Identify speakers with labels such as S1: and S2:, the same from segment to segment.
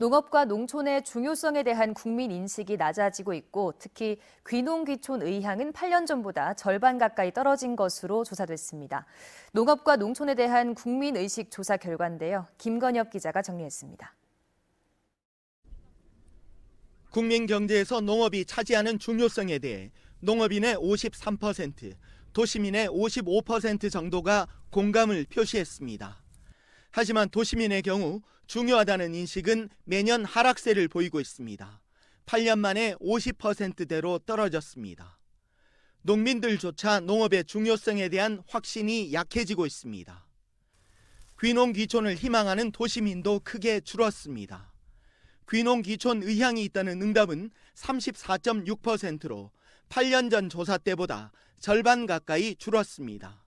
S1: 농업과 농촌의 중요성에 대한 국민 인식이 낮아지고 있고 특히 귀농귀촌 의향은 8년 전보다 절반 가까이 떨어진 것으로 조사됐습니다. 농업과 농촌에 대한 국민 의식 조사 결과인데요. 김건엽 기자가 정리했습니다.
S2: 국민 경제에서 농업이 차지하는 중요성에 대해 농업인의 53%, 도시민의 55% 정도가 공감을 표시했습니다. 하지만 도시민의 경우 중요하다는 인식은 매년 하락세를 보이고 있습니다. 8년 만에 50%대로 떨어졌습니다. 농민들조차 농업의 중요성에 대한 확신이 약해지고 있습니다. 귀농귀촌을 희망하는 도시민도 크게 줄었습니다. 귀농귀촌 의향이 있다는 응답은 34.6%로 8년 전 조사 때보다 절반 가까이 줄었습니다.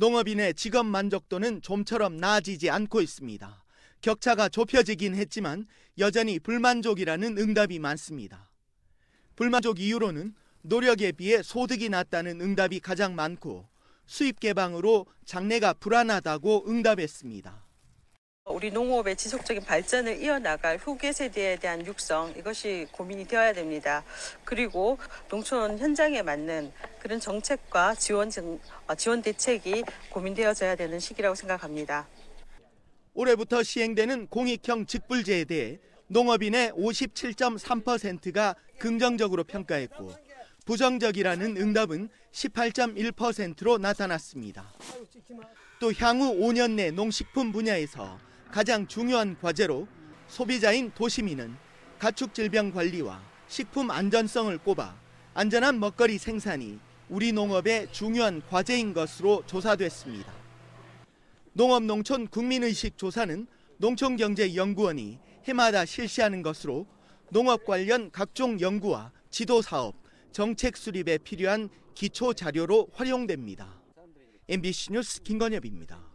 S2: 농업인의 직업 만족도는 좀처럼 나아지지 않고 있습니다. 격차가 좁혀지긴 했지만 여전히 불만족이라는 응답이 많습니다. 불만족 이유로는 노력에 비해 소득이 낮다는 응답이 가장 많고 수입 개방으로 장래가 불안하다고 응답했습니다.
S3: 우리 농업의 지속적인 발전을 이어나갈 후계 세대에 대한 육성 이것이 고민이 되어야 됩니다. 그리고 농촌 현장에 맞는 그런 정책과 지원 어, 지원 대책이 고민되어져야 되는 시기라고 생각합니다.
S2: 올해부터 시행되는 공익형 직불제에 대해 농업인의 57.3%가 긍정적으로 평가했고 부정적이라는 응답은 18.1%로 나타났습니다. 또 향후 5년 내 농식품 분야에서 가장 중요한 과제로 소비자인 도시민은 가축 질병 관리와 식품 안전성을 꼽아 안전한 먹거리 생산이 우리 농업의 중요한 과제인 것으로 조사됐습니다. 농업농촌 국민의식 조사는 농촌경제연구원이 해마다 실시하는 것으로 농업 관련 각종 연구와 지도 사업, 정책 수립에 필요한 기초 자료로 활용됩니다. MBC 뉴스 김건엽입니다.